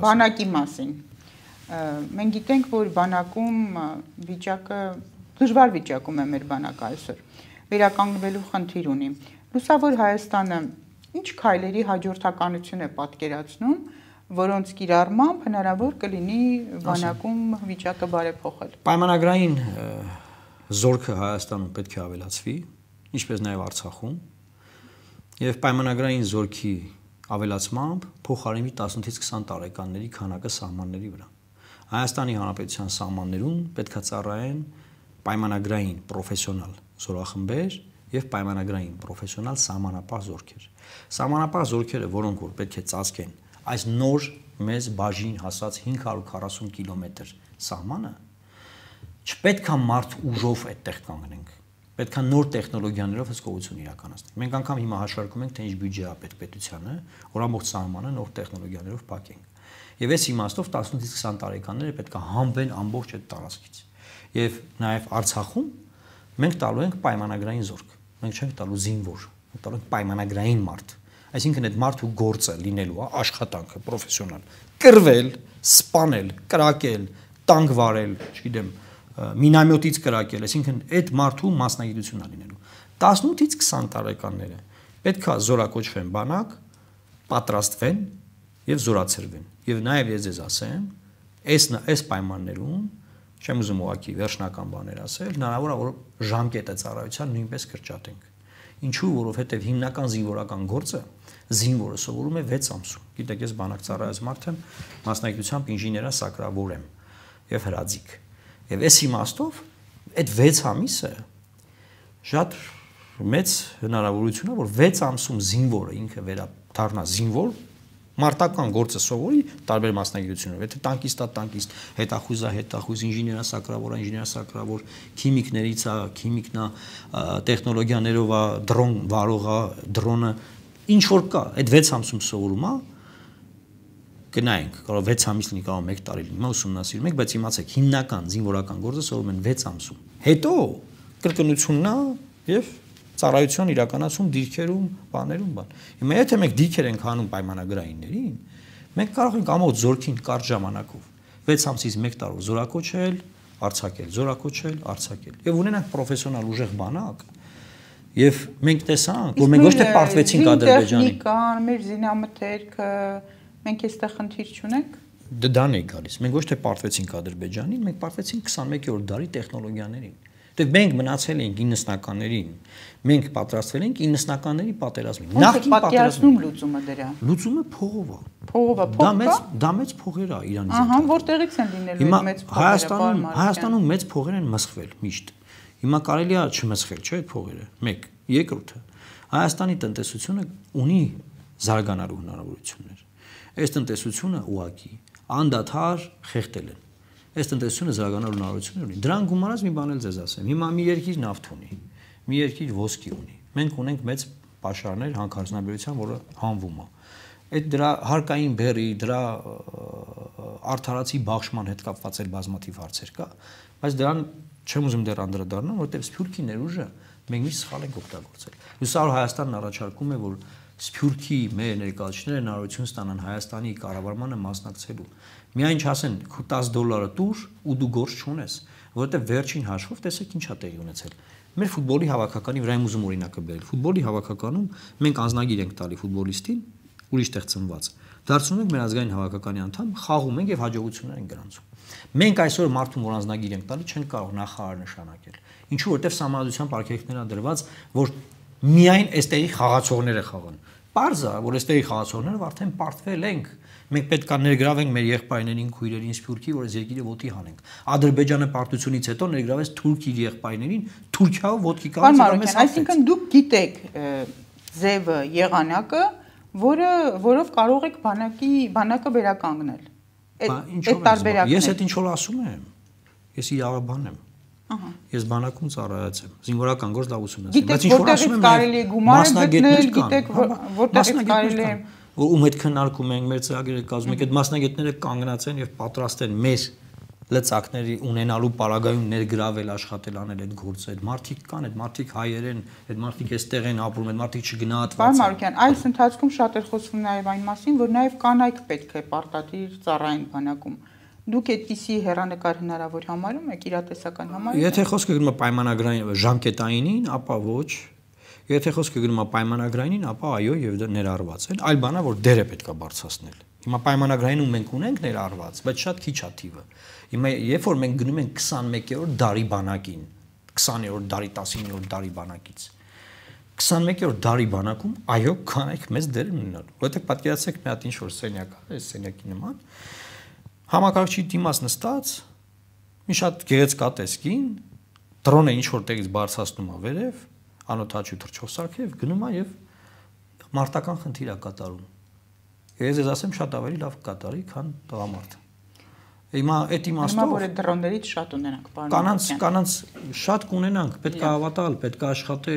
Բանակի մասին։ Մենք գիտենք, որ բանակում վիճակը դժվար վիճակում է մեր բանակը այսօր։ Վերականգնվելու խնդիր ունի։ Լուսավոր Հայաստանը ինչ քայլերի հաջորդականություն է պատկերացնում, որոնց կիրառմամբ հնարավոր կլինի բանակում վիճակը բարեփոխել։ Պայմանագրային զորքը Հայաստանում պետք է ավելացվի, ինչպես նաև Արցախում։ Եվ պայմանագրային զորքի ավելացմամբ փոխարինվի 18-ից 20 տարեկանների քանակը սահմանների վրա։ Հայաստանի Հանրապետության սահմաններում պետքա ծառայեն պայմանագրային պրոֆեսիոնալ զորախմբեր եւ պայմանագրային պրոֆեսիոնալ սահմանապահ զորքեր։ Սահմանապահ զորքերը, որոնք որ պետք է ծածկեն այս նոր մեզ բաժին հասած 540 կիլոմետր սահմանը, չպետքա մարդ ուժով այդտեղ կանգնենք պետք է նոր տեխնոլոգիաներով հսկողություն իրականացնենք։ Մենք անգամ հիմա հաշվարկում ենք, թե ինչ բյուջե է պետք պետությանը, որ ամբողջ սահմանը նոր տեխնոլոգիաներով փակենք։ Եվ այս իմաստով 18-ից 20 տարեկանները պետք է համբեն ամբողջ այդ տարածքից։ Եվ նաև Արցախում մենք տալու ենք պայմանագրային զորք։ Մենք չենք տալու զինվոր, մենք տալու ենք պայմանագրային մարդ։ Այսինքն այդ մարդու գործը լինելու է աշխատանքը, պրոֆեսիոնալ, կրվել, սպանել, կրակել, տանկ վարել, չգիտեմ, մինամյոտից կրակել, այսինքն այդ մարդու մասնագիտությունն է լինելու։ 18-ից 20 տարեկանները պետքա զորակոչվեն բանակ, պատրաստվեն եւ զորացրվեն։ Եվ նաեւ ես ձեզ ասեմ, այս այս պայմաններում չեմ ուզում ուղակի վերջնական բաներ ասել, հնարավոր է որ ժամկետը ծառայության նույնպես կրճատենք։ Ինչու, որովհետև հիմնական զինվորական գործը զինվորը սովորում է 6 ամսում։ Գիտեք, ես բանակ ծառայած մարդ եմ, մասնագիտությամբ ինժեներ եմ, սակրավոր եմ եւ հրաձիկ։ Եվ այս իմաստով այդ 6 ամիսը շատ մեծ հնարավորություն է, որ 6 ամսում զինվորը ինքը վերադառնա զինվոր, մարտական գործը սովորի տարբեր մասնագիտությունով։ Եթե տանկիստ է, տանկիստ, հետախույզ է, հետախույզ, ինժեներ է, սակրավոր է, ինժեներ է, սակրավոր, քիմիկներից է, քիմիկն է, տեխնոլոգիաներով է, դրոն վարող է, դրոնը ինչ որ կա, այդ 6 ամսում սովորում է, Գնայինք, կարող 6 ամիս լինի կամ 1 տարի լինի, հիմա ուսումնասիրում ենք, բայց իմացեք, հիմնական զինվորական գործը սովորում են 6 ամսում։ Հետո կրկնությունն է եւ ծառայության իրականացում դիրքերում, բաներում, բան։ Հիմա եթե մենք դիրքեր ենք հանում պայմանագրայիններին, մենք կարող ենք ամոթ զորքին կարճ ժամանակով 6 ամսից 1 տարով զորակոչել, արցակել, զորակոչել, արցակել։ Եվ ունենանք պրոֆեսիոնալ ուժեղ բանակ, Եվ մենք տեսանք, որ մենք ոչ թե պարտվեցինք Ադրբեջանին։ Տեխնիկան, մեր զինամթերքը, Մենք էստեղ խնդիր չունենք։ դե Դա դան է գալիս։ Մենք ոչ թե պարտվեցինք Ադրբեջանին, մենք պարտվեցինք 21-րդ դարի տեխնոլոգիաներին։ Դե մենք մնացել ենք 90-ականներին։ Մենք պատրաստվել ենք 90-ականների պատերազմին։ Նախքին պատերազմում լուծումը դրա։ Լուծումը փողով է։ Փողով է, փողը։ Դա մեծ դա մեծ փողեր է Իրանի ձեռքում։ Ահա, որտեղից են լինելու այդ մեծ փողերը։ Հայաստանում Հայաստանում մեծ փողեր են մսխվել միշտ։ Հիմա կարելի է չմսխել, չէ՞ այդ փողերը։ 1. Երկրորդը։ Հայաստանի տնտեսությունը ունի զարգանալու հնարավորություններ Այս տնտեսությունը ուղակի անդադար խեղտել են։ Այս տնտեսությունը զարգանալու հնարավորություն ունի։ Դրան գումարած մի բան էլ ձեզ ասեմ։ Հիմա մի երկիր նավթ ունի, մի երկիր ոսկի ունի։ Մենք ունենք մեծ պաշարներ հանքարզնաբերության, որը հանվում է։ Այդ դրա հարկային բերի, դրա արդարացի բաշխման հետ կապված էլ բազմաթիվ հարցեր կա, բայց դրան չեմ ուզում դեռ անդրադառնալ, որովհետև Սփյուռքի ներուժը մենք միշտ սխալ ենք օգտագործել։ Հուսալ Հայաստանն առաջարկում է, որ Սփյուռքի մեր ներկայացուցիչները հնարավորություն ստանան Հայաստանի կառավարմանը մասնակցելու։ Միայն չասեն 10 դոլարը տուր ու դու գործ չունես, որովհետև վերջին հաշվով տեսեք ինչա տեղի ունեցել։ Մեր ֆուտբոլի հավաքականի վրա եմ ուզում օրինակը բերել։ Ֆուտբոլի հավաքականում մենք անznագիր ենք տալի ֆուտբոլիստին, ուրիշտեղ ծնված։ Դարձնում ենք մեր ազգային հավաքականի անդամ, խաղում ենք եւ հաջողություններ ենք գրանցում։ Մենք այսօր մարդուն որ անznագիր ենք տալի, չեն կարող նախարար նշանակել։ Ինչու որտեվ համազգության պարգևքներն ադրված, որ միայն այստեղի խաղացողները խաղան։ Պարզա, որ այստեղի խաղացողները արդեն պարտվել ենք։ Մենք պետք է ներգրավենք մեր եղբայրներին, քույրերին, սփյուռքի, որ այս երկիրը ոտի հանենք։ Ադրբեջանը պարտությունից հետո ներգրավեց թուրք իր եղբայրներին, Թուրքիայով ոտքի կանգնած ամենը։ Այսինքն դուք գիտեք ձևը, եղանակը, որը որով կարող եք բանակի բանակը վերականգնել։ Այդ այդ տարբերակը։ Ես այդ ինչ որ ասում եմ։ Ես իրավաբան եմ Ահա։ Ես բանակում ծառայացեմ։ Զինվորական գործ լավ ուսումնասիրեմ, բայց ինչ որ ասում եմ, կարելի է գումարը գտնել, գիտեք, որտեղ կարելի է որ ու մետ քննարկում ենք մեր ծրագրերը կազմում ենք, այդ մասնագետները կանգնած են եւ պատրաստ են մեր լծակների ունենալու պարագայում ներգրավել, աշխատել անել այդ գործը։ Այդ մարդիկ կան, այդ մարդիկ հայեր են, այդ մարդիկ այստեղ են ապրում, այդ մարդիկ չգնահատված են։ Բարմարքյան, այս ընթացքում շատ էր խոսվում նաև այն մասին, որ նաև կանայք պետք է պարտադիր ծառայեն բանակում։ Ա Դուք այդպիսի հերանեկար հնարավոր համարում եք իրատեսական համարում։ Եթե խոսքը գնում է պայմանագրային ժամկետայինին, ապա ոչ, Եթե խոսքը գնում է պայմանագրայինին, ապա այո, եւ ներառված են, այլ բանա որ դերը պետքա բարձրացնել։ Հիմա պայմանագրայինում մենք ունենք ներառված, բայց շատ քիչ է թիվը։ Հիմա երբ որ մենք գնում ենք 21-րդ դարի բանակին, 20-րդ դարի 19-րդ դարի բանակից, 21-րդ դարի բանակում այո, քանայք մեզ դեր ունենալ։ Որտեղ պատկերացեք մի հատ ինչ որ սենյակ է, այս սենյակի նման, Համակարգչի դիմաց նստած մի շատ գեղեցկատեսքին դրոնը ինչ որ տեղից բարձրացնում է վերև, անօթաչու թրջով սարքև գնում է եւ մարտական խնդիր է կատարում։ Ես ես ասեմ շատ ավելի լավ կկատարի, քան տղամարդը։ Հիմա այդ իմաստով Հիմա որ է դրոններից շատ ունենանք, պարոն։ Կանանց կանանց շատ կունենանք, պետք է հավատալ, պետք է աշխատել